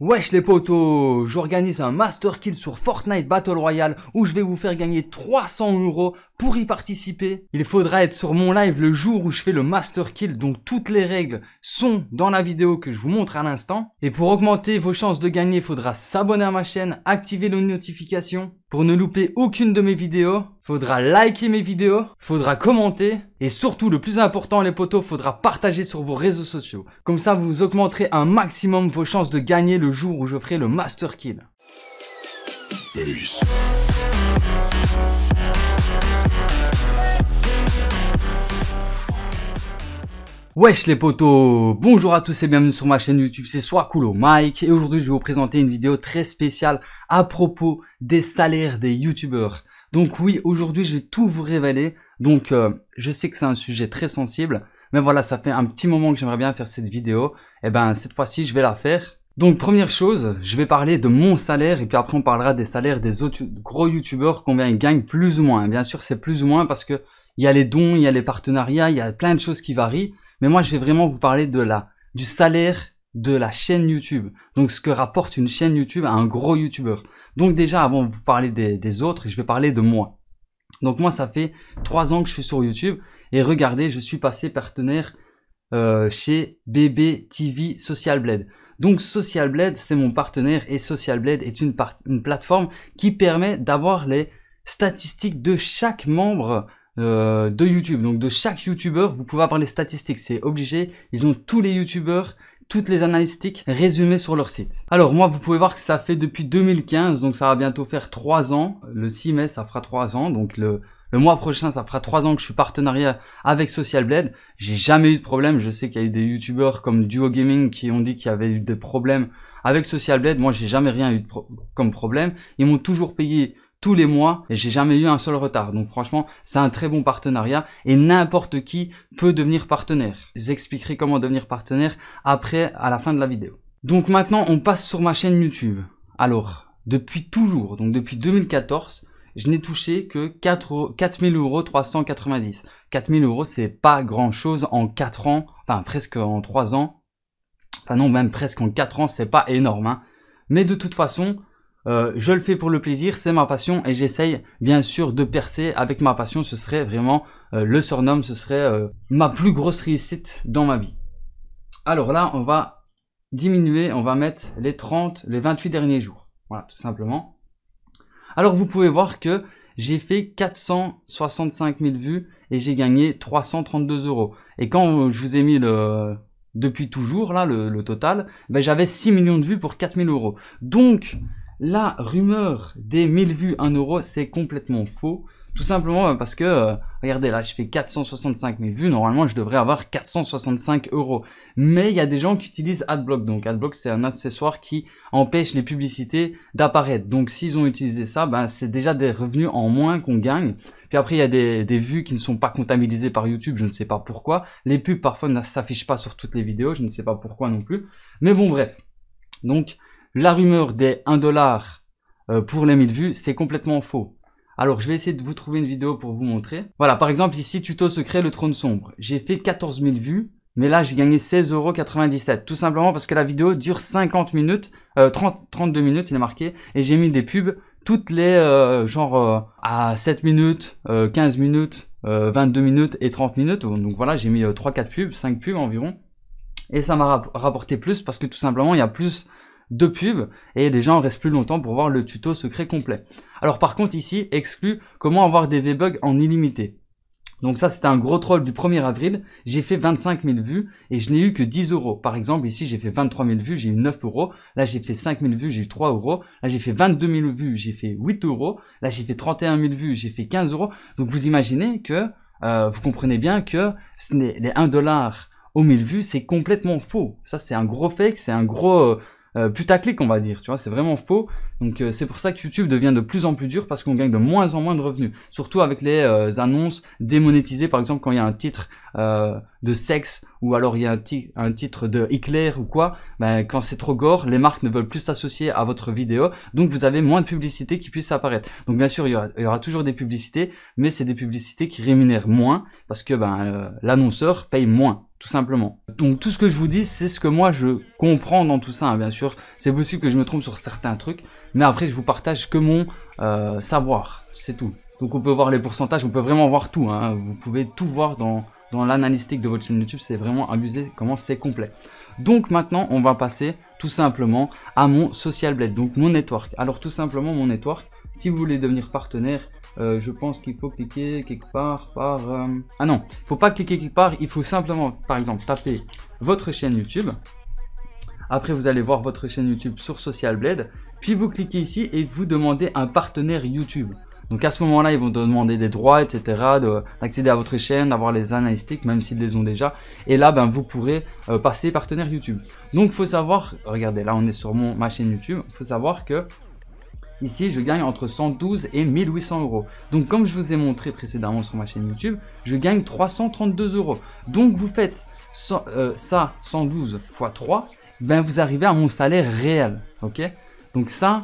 Wesh les potos, j'organise un master kill sur Fortnite Battle Royale où je vais vous faire gagner 300 euros pour y participer. Il faudra être sur mon live le jour où je fais le master kill, donc toutes les règles sont dans la vidéo que je vous montre à l'instant. Et pour augmenter vos chances de gagner, il faudra s'abonner à ma chaîne, activer les notifications pour ne louper aucune de mes vidéos, faudra liker mes vidéos, faudra commenter, et surtout le plus important les potos, faudra partager sur vos réseaux sociaux. Comme ça vous augmenterez un maximum vos chances de gagner le jour où je ferai le Master Kill. Wesh les potos Bonjour à tous et bienvenue sur ma chaîne YouTube, c'est Soakulo Mike et aujourd'hui je vais vous présenter une vidéo très spéciale à propos des salaires des youtubeurs. Donc oui, aujourd'hui je vais tout vous révéler, donc euh, je sais que c'est un sujet très sensible, mais voilà ça fait un petit moment que j'aimerais bien faire cette vidéo, et ben cette fois-ci je vais la faire. Donc première chose, je vais parler de mon salaire et puis après on parlera des salaires des autres gros youtubeurs, combien ils gagnent plus ou moins. Bien sûr c'est plus ou moins parce que il y a les dons, il y a les partenariats, il y a plein de choses qui varient. Mais moi, je vais vraiment vous parler de la, du salaire de la chaîne YouTube. Donc ce que rapporte une chaîne YouTube à un gros YouTuber. Donc déjà, avant de vous parler des, autres, je vais parler de moi. Donc moi, ça fait trois ans que je suis sur YouTube. Et regardez, je suis passé partenaire euh, chez BB TV Social Blade. Donc Social Blade, c'est mon partenaire et Social Blade est une, une plateforme qui permet d'avoir les statistiques de chaque membre euh, de YouTube. Donc de chaque YouTubeur vous pouvez avoir les statistiques, c'est obligé. Ils ont tous les YouTubeurs toutes les analytiques résumées sur leur site. Alors moi, vous pouvez voir que ça fait depuis 2015, donc ça va bientôt faire trois ans. Le 6 mai, ça fera trois ans, donc le, mois prochain, ça fera trois ans que je suis partenariat avec Social Blade. J'ai jamais eu de problème. Je sais qu'il y a eu des youtubeurs comme Duo Gaming qui ont dit qu'il y avait eu des problèmes avec Social Blade. Moi, j'ai jamais rien eu comme problème. Ils m'ont toujours payé tous les mois et j'ai jamais eu un seul retard. Donc franchement, c'est un très bon partenariat et n'importe qui peut devenir partenaire. J'expliquerai comment devenir partenaire après, à la fin de la vidéo. Donc maintenant, on passe sur ma chaîne YouTube. Alors, depuis toujours, donc depuis 2014, je n'ai touché que 4, 4000 euros 390. 4000 euros, c'est pas grand chose en 4 ans, enfin presque en 3 ans. Enfin non, même presque en 4 ans, c'est pas énorme. Hein. Mais de toute façon, euh, je le fais pour le plaisir, c'est ma passion et j'essaye bien sûr de percer avec ma passion. Ce serait vraiment euh, le surnom, ce serait euh, ma plus grosse réussite dans ma vie. Alors là, on va diminuer, on va mettre les 30, les 28 derniers jours. Voilà, tout simplement. Alors vous pouvez voir que j'ai fait 465 000 vues et j'ai gagné 332 euros. Et quand je vous ai mis le, depuis toujours, là, le, total, ben, j'avais 6 millions de vues pour 4000 euros. Donc, la rumeur des 1000 vues 1 euro, c'est complètement faux. Tout simplement euh, parce que, euh, regardez là, je fais 465 000 vues, normalement je devrais avoir 465 euros. Mais il y a des gens qui utilisent AdBlock, donc AdBlock c'est un accessoire qui empêche les publicités d'apparaître. Donc s'ils ont utilisé ça, ben, c'est déjà des revenus en moins qu'on gagne. Puis après il y a des, vues qui ne sont pas comptabilisées par YouTube, je ne sais pas pourquoi. Les pubs parfois ne s'affichent pas sur toutes les vidéos, je ne sais pas pourquoi non plus. Mais bon bref, donc la rumeur des 1 dollars euh, pour les 1000 vues, c'est complètement faux. Alors, je vais essayer de vous trouver une vidéo pour vous montrer. Voilà, par exemple, ici, tuto secret, le trône sombre. J'ai fait 14 000 vues, mais là, j'ai gagné 16,97€. Tout simplement parce que la vidéo dure 50 minutes, 32 euh, minutes, il est marqué, et j'ai mis des pubs toutes les, euh, genre, euh, à 7 minutes, 15 minutes, 22 minutes et 30 minutes. Donc voilà, j'ai mis 3-4 pubs, 5 pubs environ. Et ça m'a rapporté plus parce que tout simplement, il y a plus de pub et les gens restent plus longtemps pour voir le tuto secret complet. Alors par contre ici, exclu comment avoir des V-Bugs en illimité. Donc ça, c'était un gros troll du 1er avril. J'ai fait 25 000 vues et je n'ai eu que 10 euros. Par exemple, ici, j'ai fait 23 000 vues, j'ai eu 9 euros. Là, j'ai fait 5 000 vues, j'ai eu 3 euros. Là, j'ai fait 22 000 vues, j'ai fait 8 euros. Là, j'ai fait 31 000 vues, j'ai fait 15 euros. Donc vous imaginez que, euh, vous comprenez bien que ce n'est les 1 dollar aux 1000 vues, c'est complètement faux. Ça, c'est un gros fake, c'est un gros... Euh, euh, putaclic, on va dire, tu vois, c'est vraiment faux. Donc euh, c'est pour ça que YouTube devient de plus en plus dur parce qu'on gagne de moins en moins de revenus. Surtout avec les euh, annonces démonétisées, par exemple quand il y a un titre euh, de sexe ou alors il y a un, titre de Hitler ou quoi, ben, quand c'est trop gore, les marques ne veulent plus s'associer à votre vidéo, donc vous avez moins de publicités qui puissent apparaître. Donc bien sûr, il y aura, il y aura toujours des publicités, mais c'est des publicités qui rémunèrent moins parce que ben, l'annonceur paye moins tout simplement. Donc tout ce que je vous dis, c'est ce que moi je comprends dans tout ça, hein, bien sûr. C'est possible que je me trompe sur certains trucs, mais après je vous partage que mon euh, savoir, c'est tout. Donc on peut voir les pourcentages, on peut vraiment voir tout, hein. vous pouvez tout voir dans, dans l'analystique de votre chaîne YouTube, c'est vraiment abusé comment c'est complet. Donc maintenant, on va passer tout simplement à mon social blade, donc mon network. Alors tout simplement mon network, si vous voulez devenir partenaire, euh, je pense qu'il faut cliquer quelque part par... Euh, ah non, il faut pas cliquer quelque part, il faut simplement, par exemple, taper votre chaîne YouTube. Après, vous allez voir votre chaîne YouTube sur Social Blade. Puis vous cliquez ici et vous demandez un partenaire YouTube. Donc à ce moment-là, ils vont demander des droits, etc., d'accéder à votre chaîne, d'avoir les analytics, même s'ils les ont déjà. Et là, ben, vous pourrez euh, passer partenaire YouTube. Donc, faut savoir, regardez, là, on est sur mon, ma chaîne YouTube. faut savoir que Ici, je gagne entre 112 et 1800 euros. Donc, comme je vous ai montré précédemment sur ma chaîne YouTube, je gagne 332 euros. Donc, vous faites euh, ça, 112 x 3, ben vous arrivez à mon salaire réel. Ok Donc, ça,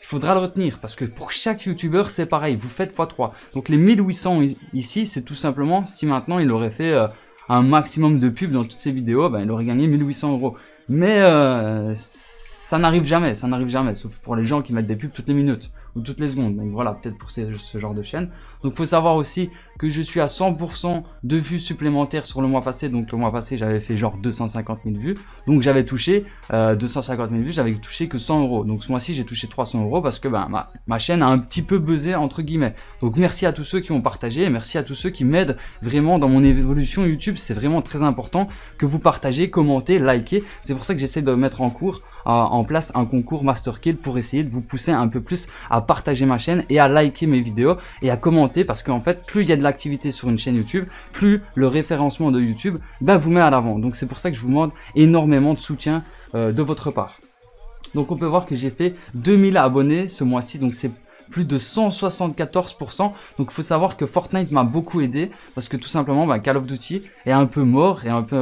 il faudra le retenir parce que pour chaque youtubeur c'est pareil, vous faites x3. Donc les 1800 ici, c'est tout simplement si maintenant il aurait fait euh, un maximum de pubs dans toutes ses vidéos, ben, il aurait gagné 1800 euros. Mais euh, ça n'arrive jamais, ça n'arrive jamais, sauf pour les gens qui mettent des pubs toutes les minutes ou toutes les secondes. Donc voilà, peut-être pour ce genre de chaîne. Donc faut savoir aussi je suis à 100% de vues supplémentaires sur le mois passé. Donc le mois passé, j'avais fait genre 250 000 vues. Donc j'avais touché 250 euh, 000 vues, j'avais touché que 100 euros. Donc ce mois-ci, j'ai touché 300 euros parce que ben, ma, chaîne a un petit peu buzzé entre guillemets. Donc merci à tous ceux qui ont partagé merci à tous ceux qui m'aident vraiment dans mon évolution YouTube. C'est vraiment très important que vous partagez, commentez, likez. C'est pour ça que j'essaie de mettre en cours euh, en place un concours master kill pour essayer de vous pousser un peu plus à partager ma chaîne et à liker mes vidéos et à commenter parce qu'en fait plus il y a de la l'activité sur une chaîne YouTube, plus le référencement de YouTube bah, vous met à l'avant. Donc c'est pour ça que je vous demande énormément de soutien euh, de votre part. Donc on peut voir que j'ai fait 2000 abonnés ce mois-ci, donc c'est plus de 174%. Donc il faut savoir que Fortnite m'a beaucoup aidé parce que tout simplement bah, Call of Duty est un peu mort et un peu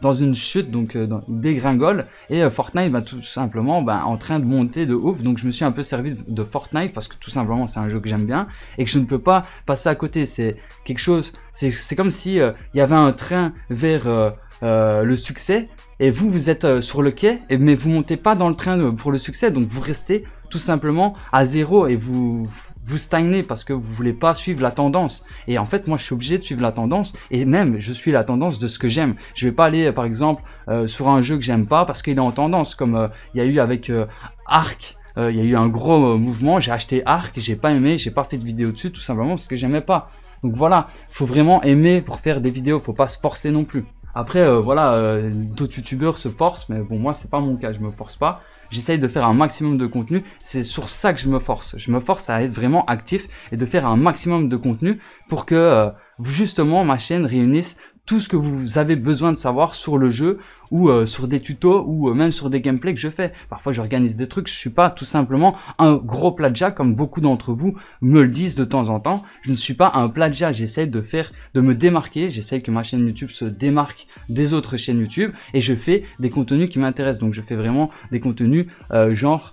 dans une chute, donc euh, dans, dégringole. Et euh, Fortnite, bah, tout simplement, bah, en train de monter de ouf. Donc je me suis un peu servi de Fortnite parce que tout simplement c'est un jeu que j'aime bien et que je ne peux pas passer à côté. C'est quelque chose, c'est comme si euh, il y avait un train vers le succès et vous vous êtes sur le quai, et, mais vous montez pas dans le train pour le succès, donc vous restez tout simplement à zéro et vous vous stagnez parce que vous voulez pas suivre la tendance. Et en fait, moi, je suis obligé de suivre la tendance et même je suis la tendance de ce que j'aime. Je vais pas aller, euh, par exemple, euh, sur un jeu que j'aime pas parce qu'il est en tendance, comme euh, il y a eu avec Arc. Il y a eu un gros mouvement. J'ai acheté Arc, j'ai pas aimé, j'ai pas fait de vidéo dessus, tout simplement parce que j'aimais pas. Donc voilà, faut vraiment aimer pour faire des vidéos. Faut pas se forcer non plus. Après, voilà, d'autres youtubeurs se forcent, mais bon, moi, c'est pas mon cas. Je me force pas j'essaye de faire un maximum de contenu. C'est sur ça que je me force. Je me force à être vraiment actif et de faire un maximum de contenu pour que euh, justement ma chaîne réunisse tout ce que vous avez besoin de savoir sur le jeu ou euh, sur des tutos ou euh, même sur des gameplays que je fais. Parfois j'organise des trucs, je suis pas tout simplement un gros plagiat comme beaucoup d'entre vous me le disent de temps en temps. Je ne suis pas un plagiat, j'essaie de faire, de me démarquer, j'essaie que ma chaîne YouTube se démarque des autres chaînes YouTube et je fais des contenus qui m'intéressent. Donc je fais vraiment des contenus euh, genre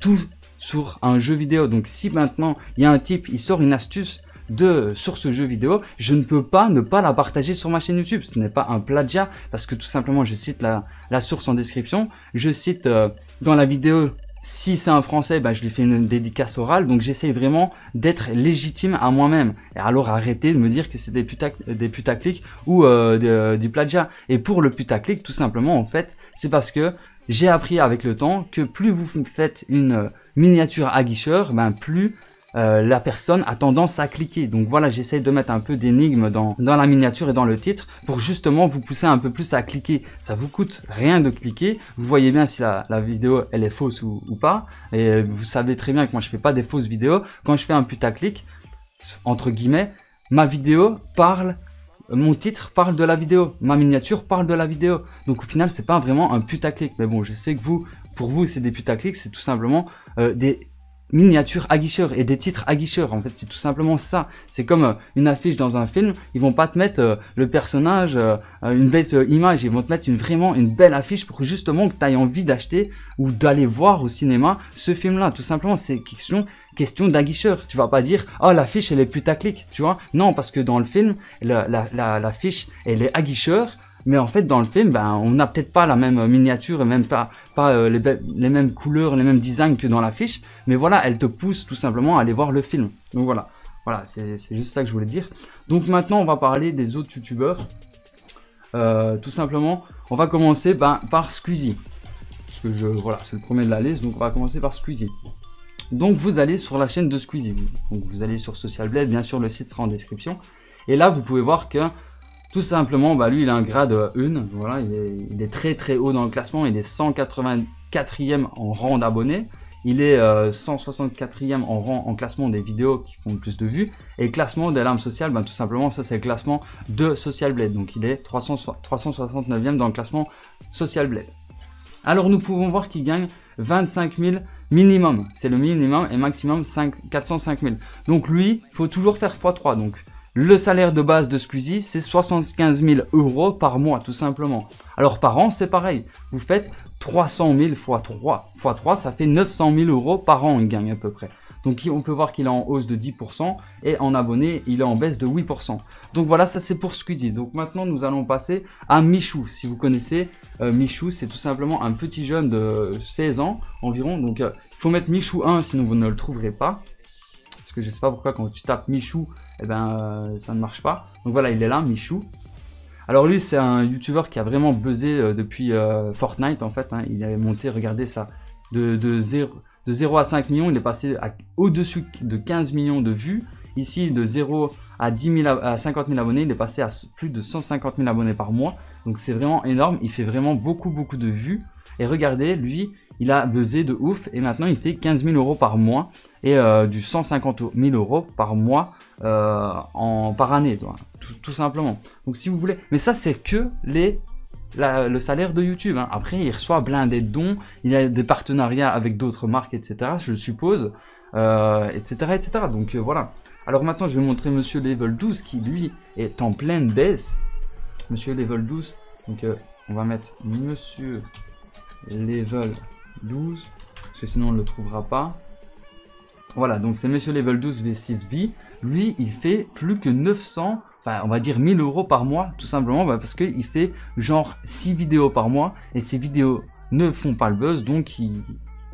tout sur un jeu vidéo. Donc si maintenant il y a un type, il sort une astuce de, sur ce jeu vidéo, je ne peux pas ne pas la partager sur ma chaîne YouTube. Ce n'est pas un plagiat parce que tout simplement je cite la, la source en description. Je cite euh, dans la vidéo si c'est un français, bah, je lui fais une dédicace orale. Donc j'essaye vraiment d'être légitime à moi-même. Et alors arrêtez de me dire que c'est des, putac des putaclics ou euh, euh, du plagiat. Et pour le putaclic, tout simplement, en fait, c'est parce que j'ai appris avec le temps que plus vous faites une miniature aguicheur, ben plus euh, la personne a tendance à cliquer. Donc voilà, j'essaye de mettre un peu d'énigme dans, dans la miniature et dans le titre pour justement vous pousser un peu plus à cliquer. Ça vous coûte rien de cliquer. Vous voyez bien si la, la vidéo elle est fausse ou, pas. Et vous savez très bien que moi je fais pas des fausses vidéos. Quand je fais un putaclic, entre guillemets, ma vidéo parle mon titre parle de la vidéo, ma miniature parle de la vidéo. Donc au final, c'est pas vraiment un putaclic. Mais bon, je sais que vous, pour vous, c'est des putaclics, c'est tout simplement euh, des miniatures aguicheurs et des titres aguicheurs. En fait, c'est tout simplement ça. C'est comme euh, une affiche dans un film. Ils vont pas te mettre euh, le personnage, euh, une belle image. Ils vont te mettre une, vraiment une belle affiche pour justement que tu aies envie d'acheter ou d'aller voir au cinéma ce film-là. Tout simplement, c'est question question d'aguicheur. Tu vas pas dire oh l'affiche elle est putaclic, tu vois Non, parce que dans le film, l'affiche la, la, la, elle est aguicheur mais en fait dans le film ben, on n'a peut-être pas la même euh, miniature et même pas, pas euh, les, mêmes couleurs, les mêmes designs que dans l'affiche, mais voilà, elle te pousse tout simplement à aller voir le film. Donc voilà, voilà, c'est juste ça que je voulais dire. Donc maintenant on va parler des autres youtubeurs. Euh, tout simplement, on va commencer ben, par Squeezie. Parce que je, voilà, c'est le premier de la liste, donc on va commencer par Squeezie. Donc vous allez sur la chaîne de Squeezie. Donc vous allez sur Social Blade, bien sûr le site sera en description. Et là vous pouvez voir que tout simplement, bah, lui, il a un grade 1. Euh, voilà, il est, très très haut dans le classement. Il est 184e en rang d'abonnés. Il est 164e euh, en rang en classement des vidéos qui font le plus de vues. Et classement des larmes sociales, bah, tout simplement, ça c'est le classement de Social Blade. Donc il est 369e dans le classement Social Blade. Alors nous pouvons voir qu'il gagne 25 000 minimum. C'est le minimum et maximum 405 000. Donc lui, il faut toujours faire x3. Donc le salaire de base de Squeezie, c'est 75 000 euros par mois, tout simplement. Alors par an, c'est pareil. Vous faites 300 000 x 3, x 3, ça fait 900 000 euros par an, il gagne à peu près. Donc on peut voir qu'il est en hausse de 10% et en abonnés, il est en baisse de 8%. Donc voilà, ça c'est pour Squeezie. Donc maintenant, nous allons passer à Michou. Si vous connaissez, euh, Michou, c'est tout simplement un petit jeune de 16 ans environ. Donc euh, il faut mettre Michou 1, sinon vous ne le trouverez pas. Je je sais pas pourquoi quand tu tapes Michou, eh ben, euh, ça ne marche pas. Donc voilà, il est là, Michou. Alors lui, c'est un YouTuber qui a vraiment buzzé euh, depuis euh, Fortnite en fait. Hein. Il avait monté, regardez ça, de, de, 0, de 0 à 5 millions, il est passé au-dessus de 15 millions de vues. Ici, de 0 à, 10 à 50 000 abonnés, il est passé à plus de 150 000 abonnés par mois. Donc c'est vraiment énorme, il fait vraiment beaucoup beaucoup de vues. Et regardez, lui, il a buzzé de ouf et maintenant il fait 15 000 euros par mois et euh, du 150 000 euros par mois euh, en, par année, tout, simplement. Donc si vous voulez, mais ça c'est que les le salaire de YouTube. Hein. Après, il reçoit plein des dons, il a des partenariats avec d'autres marques, etc. Je suppose, etc., euh, etc. Donc voilà. Alors maintenant, je vais montrer Monsieur Level 12 qui lui est en pleine baisse. Monsieur Level 12. Donc on va mettre Monsieur Level 12 parce que sinon on ne le trouvera pas. Voilà, donc c'est Monsieur Level 12 V6B. Lui, il fait plus que 900, enfin on va dire 1000 euros par mois, tout simplement bah, parce qu'il fait genre 6 vidéos par mois et ces vidéos ne font pas le buzz, donc il,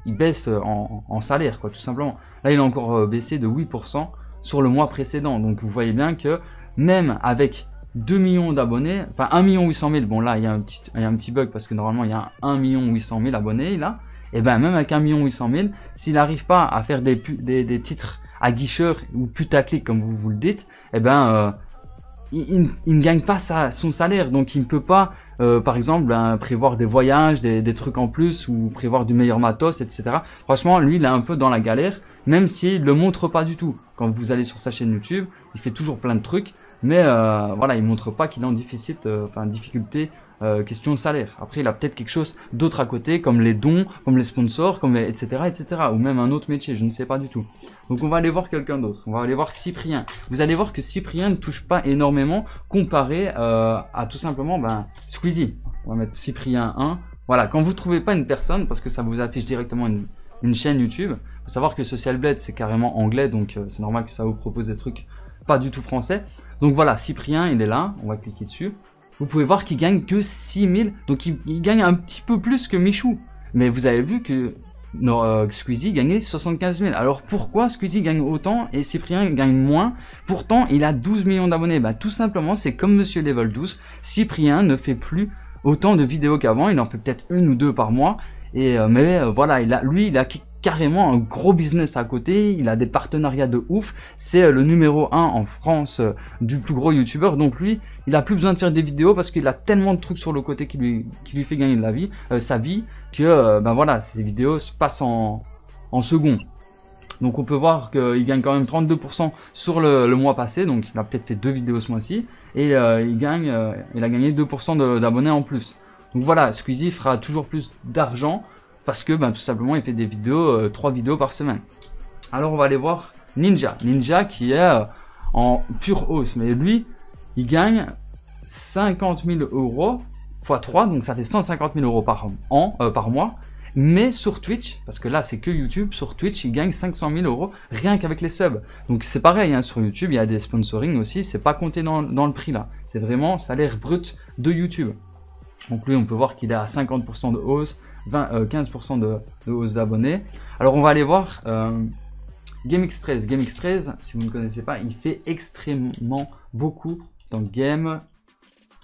baisse en, salaire, quoi, tout simplement. Là, il a encore euh, baissé de 8% sur le mois précédent. Donc vous voyez bien que même avec 2 millions d'abonnés, enfin 1 million 800 000, bon là il y, a un petit, il y a un petit bug parce que normalement il y a 1 million 800 000 abonnés là, et eh ben même avec camion 800 000, s'il n'arrive pas à faire des, titres à guicheur ou putaclic comme vous, vous le dites, et eh ben euh, il, ne gagne pas son salaire, donc il ne peut pas, euh, par exemple, ben, prévoir des voyages, des, trucs en plus, ou prévoir du meilleur matos, etc. Franchement, lui, il est un peu dans la galère, même s'il ne le montre pas du tout. Quand vous allez sur sa chaîne YouTube, il fait toujours plein de trucs, mais euh, voilà, il montre pas qu'il est en déficit, enfin difficulté euh, question de salaire. Après, il a peut-être quelque chose d'autre à côté, comme les dons, comme les sponsors, comme etc., etc. Ou même un autre métier, je ne sais pas du tout. Donc on va aller voir quelqu'un d'autre. On va aller voir Cyprien. Vous allez voir que Cyprien ne touche pas énormément comparé euh, à tout simplement ben, Squeezie. On va mettre Cyprien 1. Voilà, quand vous trouvez pas une personne, parce que ça vous affiche directement une, chaîne YouTube, faut savoir que Social Blade c'est carrément anglais, donc euh, c'est normal que ça vous propose des trucs pas du tout français. Donc voilà, Cyprien, il est là, on va cliquer dessus vous pouvez voir qu'il gagne que 6000, donc il, gagne un petit peu plus que Michou. Mais vous avez vu que non, euh, Squeezie gagnait 75 000. Alors pourquoi Squeezie gagne autant et Cyprien gagne moins Pourtant, il a 12 millions d'abonnés. Bah tout simplement, c'est comme Monsieur Level 12, Cyprien ne fait plus autant de vidéos qu'avant, il en fait peut-être une ou deux par mois. Et euh, mais euh, voilà, il a, lui, il a carrément un gros business à côté, il a des partenariats de ouf, c'est le numéro 1 en France du plus gros youtubeur, donc lui, il n'a plus besoin de faire des vidéos parce qu'il a tellement de trucs sur le côté qui lui, fait gagner de la vie, euh, sa vie, que euh, ben voilà, ses vidéos se passent en, secondes. Donc on peut voir qu'il gagne quand même 32% sur le, mois passé, donc il a peut-être fait deux vidéos ce mois-ci, et euh, il, gagne, il a gagné 2% d'abonnés en plus. Donc voilà, Squeezie fera toujours plus d'argent, parce que ben, tout simplement il fait des vidéos, trois 3 vidéos par semaine. Alors on va aller voir Ninja, Ninja qui est en pure hausse, mais lui, il gagne 50 000 euros x 3, donc ça fait 150 000 euros par, an, euh, par mois. Mais sur Twitch, parce que là c'est que YouTube, sur Twitch il gagne 500 000 euros rien qu'avec les subs. Donc c'est pareil, hein, sur YouTube il y a des sponsoring aussi, c'est pas compté dans, le prix là. C'est vraiment salaire brut de YouTube. Donc lui on peut voir qu'il est à 50% de hausse, 15% euh, de, hausse d'abonnés. Alors on va aller voir GameX13. Euh, GameX13, si vous ne connaissez pas, il fait extrêmement beaucoup dans Game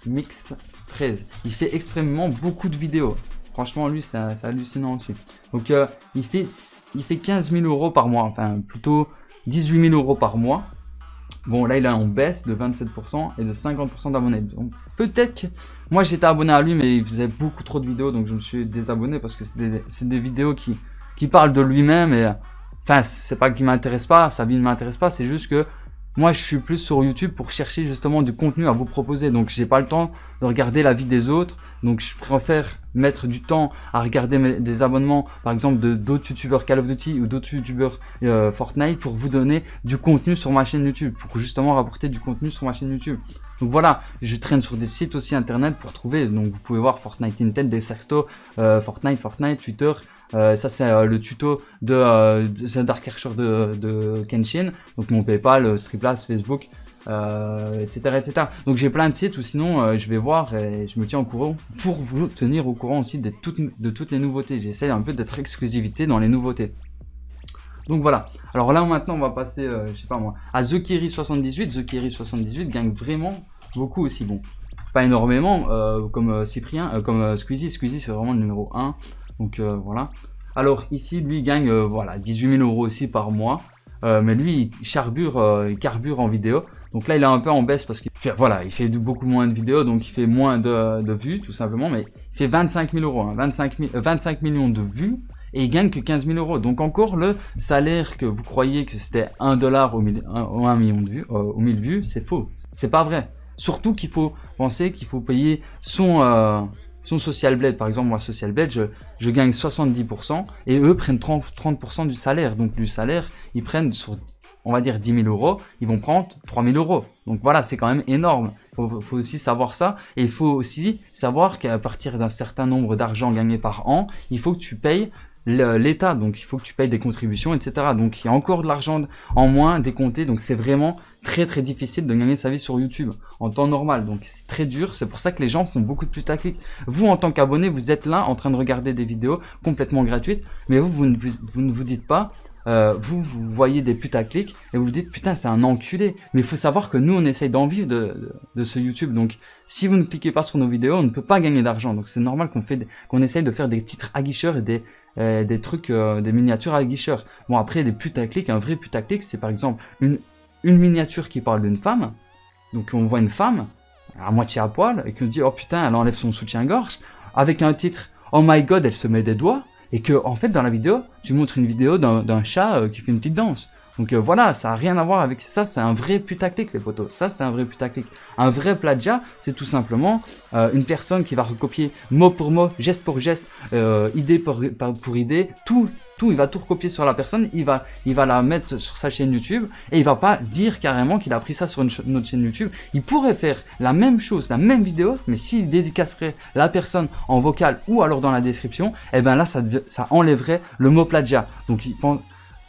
Mix 13. Il fait extrêmement beaucoup de vidéos. Franchement, lui, c'est hallucinant aussi. Donc, euh, il, fait, il fait 15 000 euros par mois. Enfin, plutôt 18 000 euros par mois. Bon, là, il a en baisse de 27% et de 50% d'abonnés. Donc, peut-être que moi, j'étais abonné à lui, mais il faisait beaucoup trop de vidéos. Donc, je me suis désabonné parce que c'est des, vidéos qui, qui parlent de lui-même. Et enfin, c'est pas qu'il m'intéresse pas, sa vie ne m'intéresse pas. C'est juste que moi, je suis plus sur YouTube pour chercher justement du contenu à vous proposer. Donc, j'ai pas le temps de regarder la vie des autres. Donc, je préfère mettre du temps à regarder des abonnements, par exemple, de d'autres YouTubeurs Call of Duty ou d'autres YouTubeurs euh, Fortnite pour vous donner du contenu sur ma chaîne YouTube, pour justement rapporter du contenu sur ma chaîne YouTube. Donc voilà, je traîne sur des sites aussi internet pour trouver. Donc, vous pouvez voir Fortnite Intel, des sexto, euh, Fortnite, Fortnite, Twitter, euh, ça, c'est euh, le tuto euh, de, de, Kenshin. Donc, mon PayPal, Striplas, Facebook, etc., etc. Donc, j'ai plein de sites ou sinon, je vais voir et je me tiens au courant pour vous tenir au courant aussi de toutes, les nouveautés. J'essaie un peu d'être exclusivité dans les nouveautés. Donc voilà. Alors là maintenant on va passer, je sais pas moi, à The Kiri 78. The Kiri 78 gagne vraiment beaucoup aussi bon pas énormément comme Cyprien, comme Squeezie. Squeezie c'est vraiment le numéro 1. Donc euh, voilà. Alors ici, lui, il gagne euh, voilà, 18 000 euros aussi par mois. Euh, mais lui, il charbure, carbure en vidéo. Donc là, il est un peu en baisse parce qu'il fait, voilà, il fait beaucoup moins de vidéos, donc il fait moins de, de vues, tout simplement. Mais il fait 25 000 euros, 25, hein, millions de vues et il gagne que 15 000 euros. Donc encore le salaire que vous croyez que c'était 1 dollar au 1 million de vues, vues, c'est faux. C'est pas vrai. Surtout qu'il faut penser qu'il faut payer son, son Social Blade, par exemple, moi, Social Blade, je, gagne 70% et eux prennent 30%, du salaire. Donc, du salaire, ils prennent sur, on va dire, 10 000 euros, ils vont prendre 3 000 euros. Donc, voilà, c'est quand même énorme. Il faut, faut, aussi savoir ça. Et il faut aussi savoir qu'à partir d'un certain nombre d'argent gagné par an, il faut que tu payes l'État. Donc, il faut que tu payes des contributions, etc. Donc, il y a encore de l'argent en moins décompté. Donc, c'est vraiment très très difficile de gagner sa vie sur YouTube en temps normal. Donc c'est très dur, c'est pour ça que les gens font beaucoup de putaclic. Vous en tant qu'abonné, vous êtes là en train de regarder des vidéos complètement gratuites, mais vous, vous, ne, vous, ne vous dites pas, euh, vous, vous voyez des putaclic et vous vous dites putain c'est un enculé. Mais il faut savoir que nous on essaye d'en vivre de, de, ce YouTube. Donc si vous ne cliquez pas sur nos vidéos, on ne peut pas gagner d'argent. Donc c'est normal qu'on fait qu'on essaye de faire des titres aguicheurs et des, euh, des trucs, euh, des miniatures aguicheurs. Bon après des putaclics un vrai putaclic c'est par exemple une une miniature qui parle d'une femme, donc on voit une femme, à moitié à poil, et qu'on dit, oh putain, elle enlève son soutien-gorge, avec un titre, oh my god, elle se met des doigts, et que, en fait, dans la vidéo, tu montres une vidéo d'un chat euh, qui fait une petite danse. Donc euh, voilà, ça n'a rien à voir avec ça, c'est un vrai putaclic les photos, ça c'est un vrai putaclic. Un vrai plagiat, c'est tout simplement euh, une personne qui va recopier mot pour mot, geste pour geste, euh, idée pour, pour, idée, tout, tout, il va tout recopier sur la personne, il va, il va la mettre sur sa chaîne YouTube et il va pas dire carrément qu'il a pris ça sur une, chaîne YouTube. Il pourrait faire la même chose, la même vidéo, mais s'il dédicacerait la personne en vocal ou alors dans la description, et eh ben là ça, ça enlèverait le mot plagiat. Donc il pense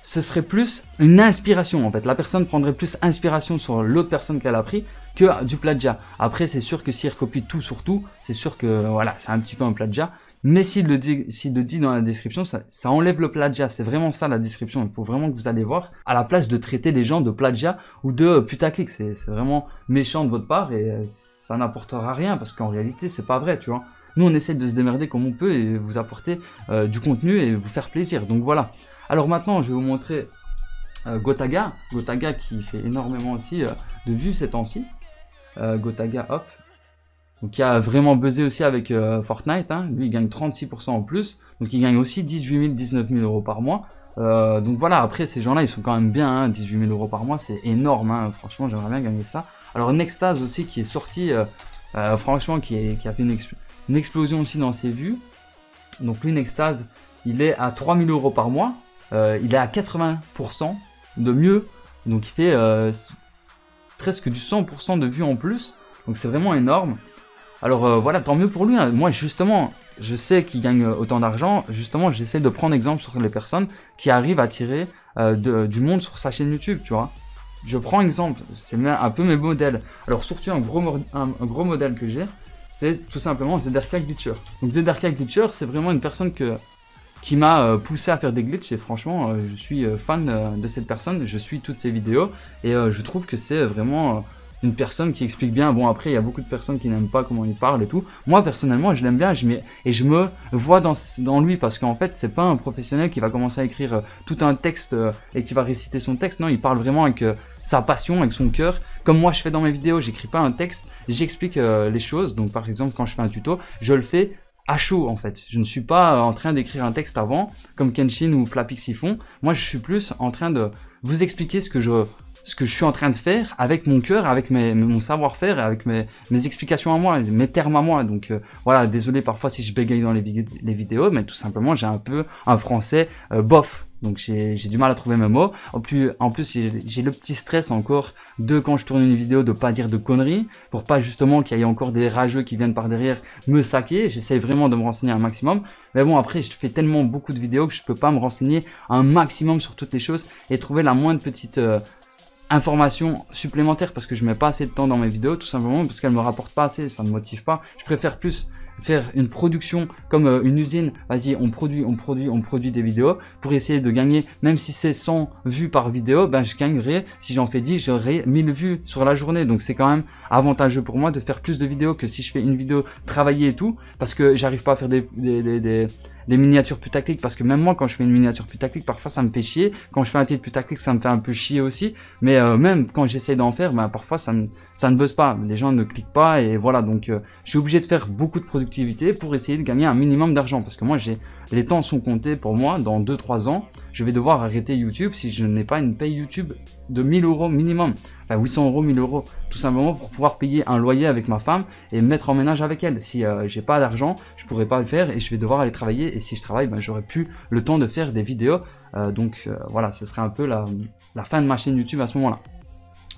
ce serait plus une inspiration en fait. La personne prendrait plus inspiration sur l'autre personne qu'elle a pris que du plagiat. Après, c'est sûr que s'il recopie tout sur tout, c'est sûr que voilà, c'est un petit peu un plagiat. Mais s'il le, dit, le dit dans la description, ça, enlève le plagiat. C'est vraiment ça la description. Il faut vraiment que vous allez voir à la place de traiter les gens de plagiat ou de putaclic. C'est, vraiment méchant de votre part et ça n'apportera rien parce qu'en réalité, c'est pas vrai, tu vois. Nous, on essaie de se démerder comme on peut et vous apporter euh, du contenu et vous faire plaisir. Donc voilà. Alors maintenant, je vais vous montrer euh, Gotaga. Gotaga qui fait énormément aussi euh, de vues ces temps-ci. Euh, Gotaga, hop. Donc qui a vraiment buzzé aussi avec Fortnite. Hein. Lui, il gagne 36% en plus. Donc il gagne aussi 18 000, 19 000 euros par mois. donc voilà, après ces gens-là, ils sont quand même bien, 18 hein, 000 euros par mois, c'est énorme, hein. franchement, j'aimerais bien gagner ça. Alors Nextase aussi qui est sorti, franchement, qui, a fait une, explosion aussi dans ses vues. Donc lui, Nextase, il est à 000 euros par mois, euh, il est à 80% de mieux, donc il fait euh, presque du 100% de vues en plus, donc c'est vraiment énorme. Alors euh, voilà, tant mieux pour lui, hein. moi justement, je sais qu'il gagne autant d'argent, justement j'essaie de prendre exemple sur les personnes qui arrivent à tirer du monde sur sa chaîne YouTube, tu vois. Je prends exemple, c'est un peu mes modèles. Alors surtout un gros, un, gros modèle que j'ai, c'est tout simplement Zederka Glitcher. Donc Zederka Glitcher, c'est vraiment une personne que qui m'a euh, poussé à faire des glitches et franchement euh, je suis euh, fan de cette personne, je suis toutes ses vidéos et je trouve que c'est vraiment une personne qui explique bien. Bon, après, il y a beaucoup de personnes qui n'aiment pas comment il parle et tout. Moi, personnellement, je l'aime bien je et je me vois dans, dans lui parce qu'en fait, c'est pas un professionnel qui va commencer à écrire tout un texte et qui va réciter son texte. Non, il parle vraiment avec sa passion, avec son cœur. Comme moi, je fais dans mes vidéos, j'écris pas un texte, j'explique les choses. Donc, par exemple, quand je fais un tuto, je le fais à chaud en fait. Je ne suis pas euh, en train d'écrire un texte avant, comme Kenshin ou Flappy font. Moi, je suis plus en train de vous expliquer ce que je, ce que je suis en train de faire avec mon cœur, avec mon savoir-faire, avec mes, explications à moi, mes termes à moi. Donc euh, voilà, désolé parfois si je bégaye dans les, les vidéos, mais tout simplement, j'ai un peu un français euh, bof. Donc j'ai du mal à trouver mes mots. En plus, en plus j'ai le petit stress encore de quand je tourne une vidéo de pas dire de conneries pour pas justement qu'il y ait encore des rageux qui viennent par derrière me saquer. J'essaie vraiment de me renseigner un maximum. Mais bon, après, je fais tellement beaucoup de vidéos que je peux pas me renseigner un maximum sur toutes les choses et trouver la moindre petite euh, information supplémentaire parce que je mets pas assez de temps dans mes vidéos tout simplement parce qu'elles me rapportent pas assez, ça me motive pas. Je préfère plus faire une production comme euh, une usine, vas-y, on produit, on produit, on produit des vidéos pour essayer de gagner, même si c'est 100 vues par vidéo, ben je gagnerai, si j'en fais 10, j'aurai 1000 vues sur la journée. Donc c'est quand même avantageux pour moi de faire plus de vidéos que si je fais une vidéo travaillée et tout, parce que j'arrive pas à faire des les miniatures putaclic, parce que même moi, quand je fais une miniature putaclic, parfois ça me fait chier. Quand je fais un titre putaclic, ça me fait un peu chier aussi. Mais euh, même quand j'essaye d'en faire, bah, parfois ça, ça ne buzz pas. Les gens ne cliquent pas et voilà. Donc euh, je suis obligé de faire beaucoup de productivité pour essayer de gagner un minimum d'argent parce que moi, j'ai les temps sont comptés pour moi dans 2-3 ans je vais devoir arrêter YouTube si je n'ai pas une paye YouTube de 1000 euros minimum. Enfin, 800 euros, 1000 euros, tout simplement pour pouvoir payer un loyer avec ma femme et me mettre en ménage avec elle. Si euh, je n'ai pas d'argent, je pourrais pas le faire et je vais devoir aller travailler. Et si je travaille, ben, j'aurai plus le temps de faire des vidéos. Euh, donc euh, voilà, ce serait un peu la, fin de ma chaîne YouTube à ce moment-là.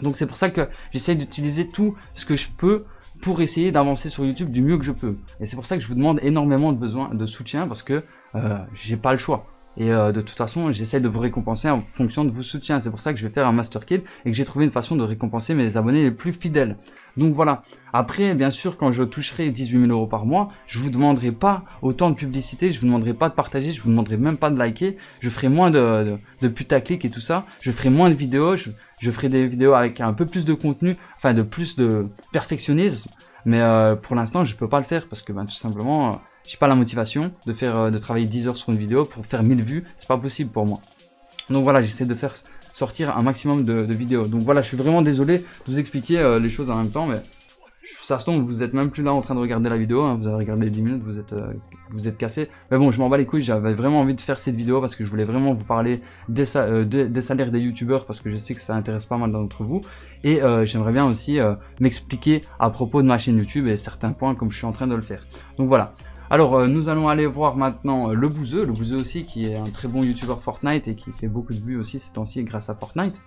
Donc c'est pour ça que j'essaye d'utiliser tout ce que je peux pour essayer d'avancer sur YouTube du mieux que je peux. Et c'est pour ça que je vous demande énormément de besoin de soutien parce que je j'ai pas le choix. Et euh, de toute façon, j'essaie de vous récompenser en fonction de vos soutiens. C'est pour ça que je vais faire un master kill et que j'ai trouvé une façon de récompenser mes abonnés les plus fidèles. Donc voilà. Après, bien sûr, quand je toucherai 18 000 euros par mois, je vous demanderai pas autant de publicité, je vous demanderai pas de partager, je vous demanderai même pas de liker, je ferai moins de, de, de putaclic et tout ça, je ferai moins de vidéos, je, ferai des vidéos avec un peu plus de contenu, enfin de plus de perfectionnisme. Mais euh, pour l'instant, je peux pas le faire parce que ben, tout simplement... Euh, j'ai pas la motivation de faire, euh, de travailler 10 heures sur une vidéo pour faire 1000 vues, c'est pas possible pour moi. Donc voilà, j'essaie de faire sortir un maximum de, vidéos. Donc voilà, je suis vraiment désolé de vous expliquer euh, les choses en même temps, mais ça se tombe, vous êtes même plus là en train de regarder la vidéo, hein. vous avez regardé 10 minutes, vous êtes, euh, vous êtes cassé. Mais bon, je m'en bats les couilles, j'avais vraiment envie de faire cette vidéo parce que je voulais vraiment vous parler des, salaires des youtubeurs parce que je sais que ça intéresse pas mal d'entre vous. Et j'aimerais bien aussi m'expliquer à propos de ma chaîne YouTube et certains points comme je suis en train de le faire. Donc voilà, alors, euh, nous allons aller voir maintenant euh, le Bouzeux, le Bouzeux aussi, qui est un très bon youtubeur Fortnite et qui fait beaucoup de vues aussi ces temps-ci grâce à Fortnite.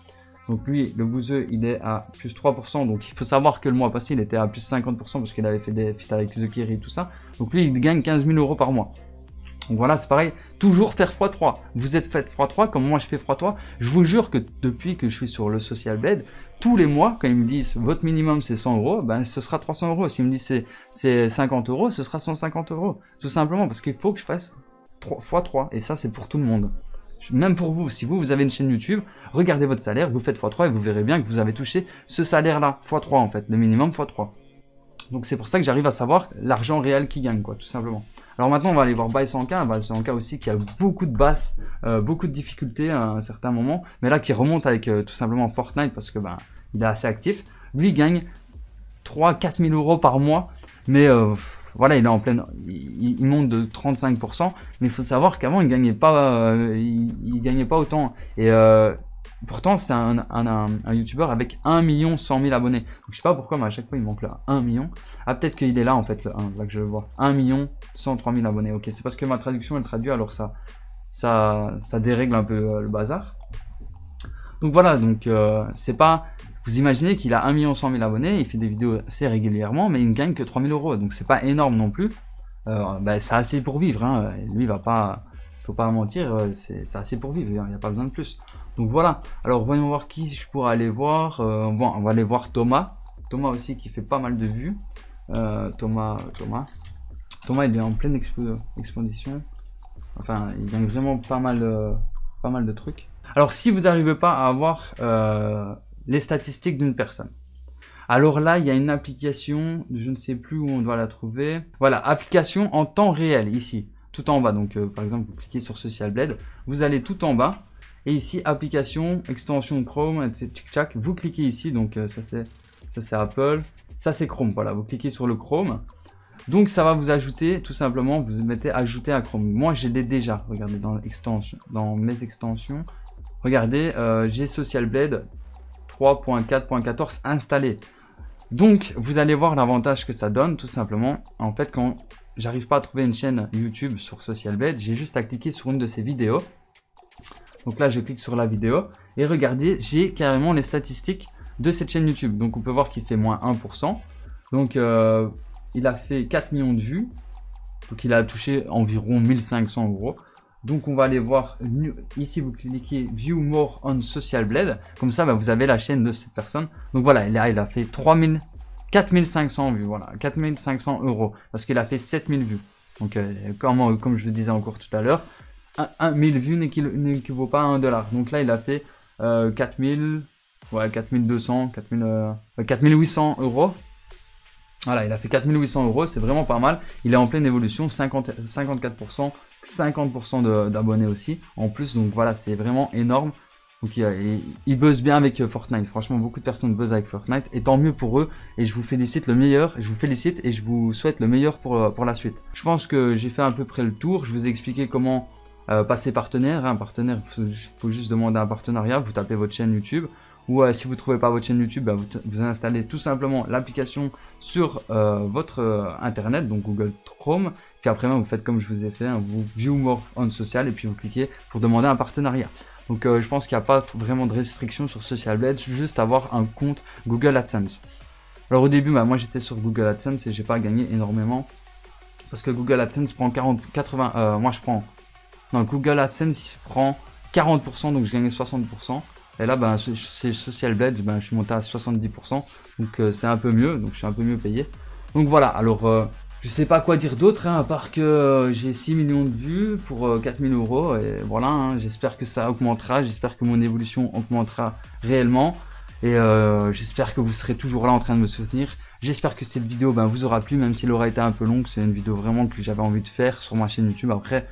Donc lui, le Bouzeux, il est à plus 3%, donc il faut savoir que le mois passé, il était à plus 50% parce qu'il avait fait des feats avec The et tout ça. Donc lui, il gagne 15 000 euros par mois. Donc voilà, c'est pareil, toujours faire x3. Vous êtes fait x3 comme moi je fais x3. Je vous jure que depuis que je suis sur le Social Blade, tous les mois, quand ils me disent votre minimum c'est 100 euros, ben ce sera 300 euros. S'ils me disent c'est 50 euros, ce sera 150 euros. Tout simplement parce qu'il faut que je fasse 3, x3 et ça c'est pour tout le monde. Même pour vous, si vous, vous avez une chaîne YouTube, regardez votre salaire, vous faites x3 et vous verrez bien que vous avez touché ce salaire-là, x3 en fait, le minimum x3. Donc c'est pour ça que j'arrive à savoir l'argent réel qui gagne, quoi, tout simplement. Alors maintenant, on va aller voir Baï 101 aussi qui a beaucoup de basses, euh, beaucoup de difficultés à un certain moment. Mais là, qui remonte avec euh, tout simplement Fortnite parce que ben, il est assez actif. Lui, il gagne 3-4 000 euros par mois. Mais euh, voilà, il est en pleine, il, monte de 35%. Mais il faut savoir qu'avant, il gagnait pas, il, gagnait pas autant. Et Pourtant, c'est un, un, un, youtubeur avec 1 million 100 000 abonnés. Donc, je sais pas pourquoi, mais à chaque fois, il manque là 1 million. Ah, peut-être qu'il est là, en fait, là que je vois. 1 million 103 000 abonnés. Ok, c'est parce que ma traduction, elle traduit, alors ça, ça, ça dérègle un peu euh, le bazar. Donc voilà, donc euh, c'est pas... Vous imaginez qu'il a 1 million 100 000 abonnés, il fait des vidéos assez régulièrement, mais il ne gagne que 3 000 euros. Donc, c'est pas énorme non plus. Euh, bah, c'est assez pour vivre. Hein. Lui, il va pas... Faut pas mentir, euh, c'est assez pour vivre, il n'y a pas besoin de plus. Donc voilà. Alors voyons voir qui je pourrais aller voir. bon, euh, on va aller voir Thomas. Thomas aussi qui fait pas mal de vues. Euh, Thomas, Thomas. Thomas, il est en pleine exposition Enfin, il gagne vraiment pas mal, euh, pas mal de trucs. Alors si vous n'arrivez pas à avoir les statistiques d'une personne. Alors là, il y a une application, je ne sais plus où on doit la trouver. Voilà, application en temps réel ici, tout en bas. Donc par exemple, vous cliquez sur Social Blade, vous allez tout en bas et ici, application, extension Chrome, etc, vous cliquez ici, donc euh, ça c'est Apple, ça c'est Chrome, voilà, vous cliquez sur le Chrome. Donc ça va vous ajouter, tout simplement, vous mettez ajouter à Chrome. Moi j'ai déjà, regardez dans, dans mes extensions, regardez, euh, j'ai Social Blade 3.4.14 installé. Donc vous allez voir l'avantage que ça donne, tout simplement. En fait, quand j'arrive pas à trouver une chaîne YouTube sur Social Blade, j'ai juste à cliquer sur une de ces vidéos donc là, je clique sur la vidéo et regardez, j'ai carrément les statistiques de cette chaîne YouTube. Donc on peut voir qu'il fait moins 1%. Donc euh, il a fait 4 millions de vues. Donc il a touché environ 1500 euros. Donc on va aller voir ici vous cliquez View More on Social Blade. Comme ça bah, vous avez la chaîne de cette personne. Donc voilà, là il a fait 3000, 4500 vues. Voilà, 4500 euros parce qu'il a fait 7000 vues. Donc euh, comme, comme je le disais encore tout à l'heure, 1000 vues n'équivaut pas un dollar. Donc là, il a fait euh, 4000, ouais, 4200, 4000, 4800 euros. Voilà, il a fait 4800 euros, c'est vraiment pas mal. Il est en pleine évolution, 50, 54%, 50% d'abonnés aussi. En plus, donc voilà, c'est vraiment énorme. Donc il, il buzz bien avec euh, Fortnite. Franchement, beaucoup de personnes buzzent avec Fortnite. Et tant mieux pour eux. Et je vous félicite le meilleur. Je vous félicite et je vous souhaite le meilleur pour, euh, pour la suite. Je pense que j'ai fait à peu près le tour. Je vous ai expliqué comment euh, passer partenaire. Un hein, partenaire, il faut, juste demander un partenariat, vous tapez votre chaîne YouTube. Ou euh, si vous ne trouvez pas votre chaîne YouTube, bah, vous, installez tout simplement l'application sur euh, votre internet, donc Google Chrome. Puis après, vous faites comme je vous ai fait, hein, vous view more on social et puis vous cliquez pour demander un partenariat. Donc je pense qu'il n'y a pas vraiment de restriction sur Social Blade, juste avoir un compte Google AdSense. Alors au début, bah, moi j'étais sur Google AdSense et j'ai pas gagné énormément parce que Google AdSense prend 40, 80, moi je prends dans Google AdSense, prend 40%, donc je gagne 60%. Et là, ben, c'est Social Blade, bah, je suis monté à 70%. Donc euh, c'est un peu mieux, donc je suis un peu mieux payé. Donc voilà, alors euh, je sais pas quoi dire d'autre, hein, à part que euh, j'ai 6 millions de vues pour 4000 euros. Et voilà, hein, j'espère que ça augmentera, j'espère que mon évolution augmentera réellement. Et j'espère que vous serez toujours là en train de me soutenir. J'espère que cette vidéo bah, vous aura plu, même si elle aura été un peu longue. C'est une vidéo vraiment que j'avais envie de faire sur ma chaîne YouTube. Après,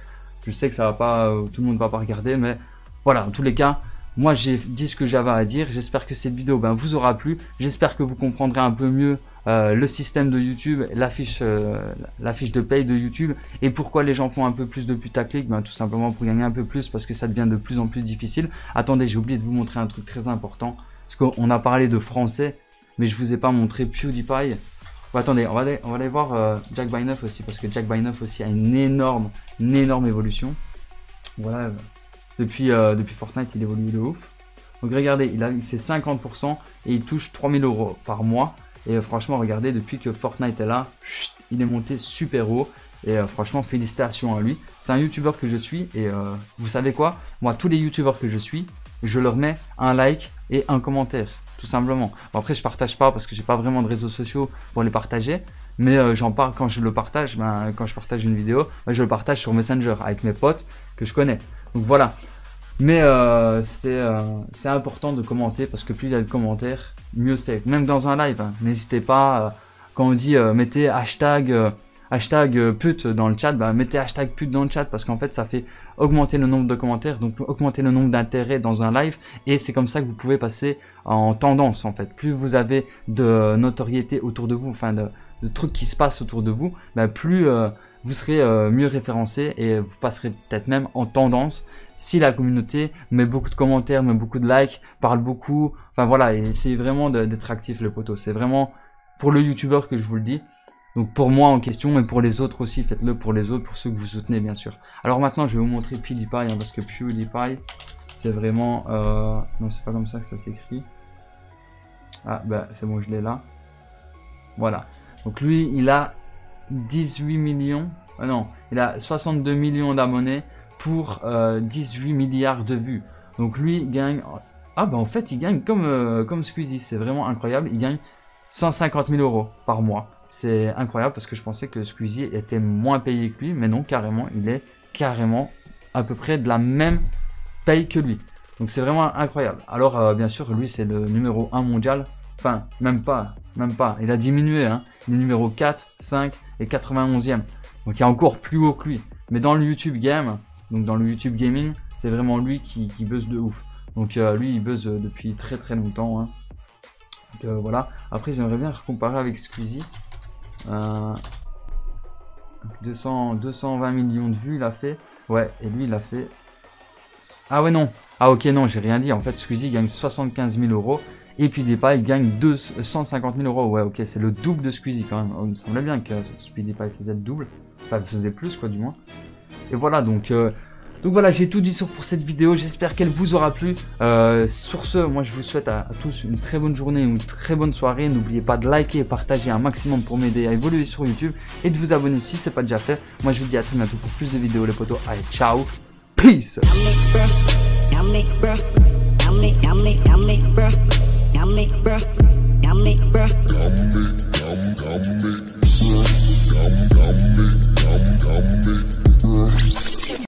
je sais que ça va pas, euh, tout le monde va pas regarder, mais voilà, en tous les cas, moi j'ai dit ce que j'avais à dire. J'espère que cette vidéo ben, vous aura plu. J'espère que vous comprendrez un peu mieux euh, le système de YouTube, la fiche, euh, de paye de YouTube et pourquoi les gens font un peu plus de putaclic, ben, tout simplement pour gagner un peu plus parce que ça devient de plus en plus difficile. Attendez, j'ai oublié de vous montrer un truc très important parce qu'on a parlé de français, mais je vous ai pas montré PewDiePie bah, attendez, on va aller, voir euh, Jack Byneuf aussi, parce que Jack Byneuf aussi a une énorme, une énorme évolution. Voilà, euh, depuis, euh, depuis Fortnite, il évolue de ouf. Donc regardez, il, a, fait 50% et il touche 3000 euros par mois. Et franchement, regardez, depuis que Fortnite est là, il est monté super haut. Et franchement, félicitations à lui. C'est un youtubeur que je suis. Et vous savez quoi Moi, tous les youtubeurs que je suis, je leur mets un like et un commentaire tout simplement. après, je partage pas parce que j'ai pas vraiment de réseaux sociaux pour les partager, mais euh, j'en parle quand je le partage. Ben, quand je partage une vidéo, ben, je le partage sur Messenger avec mes potes que je connais. Donc voilà. Mais euh, c'est euh, c'est important de commenter parce que plus il y a de commentaires, mieux c'est. Même dans un live, hein. n'hésitez pas. quand on dit mettez hashtag hashtag pute dans le chat, ben, mettez hashtag pute dans le chat parce qu'en fait ça fait augmenter le nombre de commentaires, donc augmenter le nombre d'intérêts dans un live, et c'est comme ça que vous pouvez passer en tendance en fait. Plus vous avez de notoriété autour de vous, enfin de, trucs qui se passent autour de vous, bah, plus euh, vous serez euh, mieux référencé et vous passerez peut-être même en tendance si la communauté met beaucoup de commentaires, met beaucoup de likes, parle beaucoup, enfin voilà, et essayez vraiment d'être actif le poteau. C'est vraiment pour le youtubeur que je vous le dis. Donc pour moi en question mais pour les autres aussi, faites-le pour les autres, pour ceux que vous soutenez bien sûr. Alors maintenant je vais vous montrer PewDiePie, hein, parce que PewDiePie, c'est vraiment... Euh, non, c'est pas comme ça que ça s'écrit. Ah bah c'est bon, je l'ai là. Voilà. Donc lui, il a 18 millions... Euh, non, il a 62 millions d'abonnés pour 18 euh, milliards de vues. Donc lui, gagne... Ah bah en fait, il gagne comme, comme Squeezie, c'est vraiment incroyable. Il gagne 150 000 euros par mois. C'est incroyable parce que je pensais que Squeezie était moins payé que lui, mais non, carrément, il est carrément à peu près de la même paye que lui. Donc c'est vraiment incroyable. Alors euh, bien sûr, lui c'est le numéro 1 mondial. Enfin, même pas, même pas. Il a diminué, hein. Il est numéro 4, 5 et 91e. Donc il est encore plus haut que lui. Mais dans le YouTube Game, donc dans le YouTube Gaming, c'est vraiment lui qui, buzz de ouf. Donc euh, lui, il buzz depuis très très longtemps. Hein. Donc euh, voilà. Après, j'aimerais bien comparer avec Squeezie. 220 euh, millions de vues, il a fait. Ouais, et lui, il a fait... Ah ouais, non. Ah ok, non, j'ai rien dit. En fait, Squeezie gagne 75 000 euros. Et puis il gagne 150 000 euros. Ouais, ok, c'est le double de Squeezie quand même. Oh, il me semblait bien que PewDiePie faisait le double. Enfin, faisait plus, quoi, du moins. Et voilà, donc... Euh, donc voilà, j'ai tout dit sur pour cette vidéo, j'espère qu'elle vous aura plu. sur ce, moi je vous souhaite à, tous une très bonne journée une très bonne soirée. N'oubliez pas de liker et partager un maximum pour m'aider à évoluer sur YouTube et de vous abonner si c'est pas déjà fait. Moi je vous dis à très bientôt pour plus de vidéos les potos. Allez, ciao, peace